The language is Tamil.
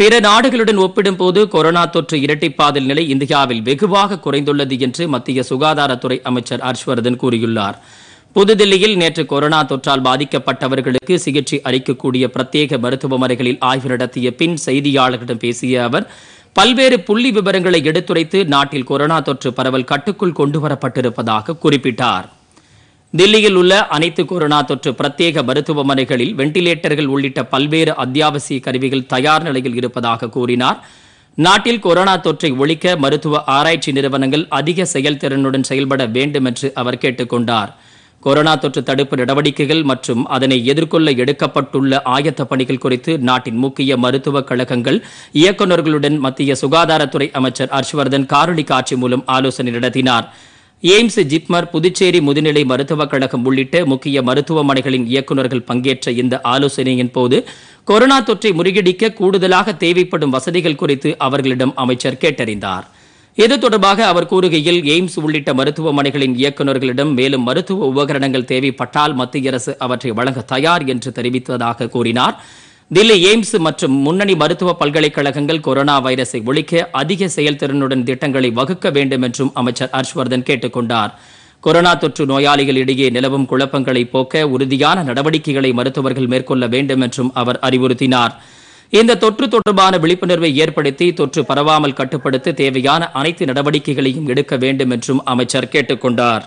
பிற நாடுகளுடன் ஒப்பிடும்போது கொரோனா தொற்று இரட்டிப்பாதல் நிலை இந்தியாவில் வெகுவாக குறைந்துள்ளது என்று மத்திய சுகாதாரத்துறை அமைச்சர் ஹர்ஷ்வர்தன் கூறியுள்ளார் புதுதில்லியில் நேற்று கொரோனா தொற்றால் பாதிக்கப்பட்டவர்களுக்கு சிகிச்சை அளிக்கக்கூடிய பிரத்யேக மருத்துவமனைகளில் ஆய்வு நடத்திய பின் செய்தியாளர்களிடம் பேசிய அவர் பல்வேறு புள்ளி விவரங்களை எடுத்துரைத்து நாட்டில் கொரோனா தொற்று பரவல் கட்டுக்குள் கொண்டுவரப்பட்டிருப்பதாக குறிப்பிட்டார் தில்லியில் உள்ள அனைத்து கொரோனா தொற்று பிரத்யேக மருத்துவமனைகளில் வெண்டிலேட்டர்கள் உள்ளிட்ட பல்வேறு அத்தியாவசிய கருவிகள் தயார் நிலையில் இருப்பதாக கூறினார் நாட்டில் கொரோனா தொற்றை ஒழிக்க மருத்துவ ஆராய்ச்சி நிறுவனங்கள் அதிக செயல்திறனுடன் செயல்பட வேண்டும் என்று அவர் கேட்டுக்கொண்டார் கொரோனா தொற்று தடுப்பு நடவடிக்கைகள் மற்றும் அதனை எதிர்கொள்ள எடுக்கப்பட்டுள்ள ஆயத்த பணிகள் குறித்து நாட்டின் முக்கிய மருத்துவக் கழகங்கள் இயக்குநர்களுடன் மத்திய சுகாதாரத்துறை அமைச்சர் ஹர்ஷ்வர்தன் காணொலி காட்சி மூலம் ஆலோசனை நடத்தினாா் எய்ம்ஸ் ஜிப்மர் புதுச்சேரி முதுநிலை மருத்துவக் கழகம் உள்ளிட்ட முக்கிய மருத்துவமனைகளின் இயக்குநர்கள் பங்கேற்ற இந்த ஆலோசனையின் போது கொரோனா தொற்றை முறியடிக்க கூடுதலாக தேவைப்படும் வசதிகள் குறித்து அவர்களிடம் அமைச்சர் கேட்டறிந்தார் இது தொடர்பாக அவர் கூறுகையில் எய்ம்ஸ் உள்ளிட்ட மருத்துவமனைகளின் இயக்குநர்களிடம் மேலும் மருத்துவ உபகரணங்கள் தேவைப்பட்டால் மத்திய அரசு அவற்றை வழங்க தயார் என்று தெரிவித்ததாக கூறினாா் தில்லி எய்ம்ஸ் மற்றும் முன்னணி மருத்துவ பல்கலைக்கழகங்கள் கொரோனா வைரஸை ஒழிக்க அதிக செயல்திறனுடன் திட்டங்களை வகுக்க வேண்டும் என்றும் அமைச்சர் ஹர்ஷ்வர்தன் கேட்டுக்கொண்டார் கொரோனா தொற்று நோயாளிகளிடையே நிலவும் குழப்பங்களை போக்க உறுதியான நடவடிக்கைகளை மருத்துவர்கள் மேற்கொள்ள வேண்டும் என்றும் அவர் அறிவுறுத்தினார் இந்த தொற்று தொடர்பான விழிப்புணர்வை ஏற்படுத்தி தொற்று பரவாமல் கட்டுப்படுத்த தேவையான அனைத்து நடவடிக்கைகளையும் எடுக்க வேண்டும் என்றும் அமைச்சர் கேட்டுக்கொண்டார்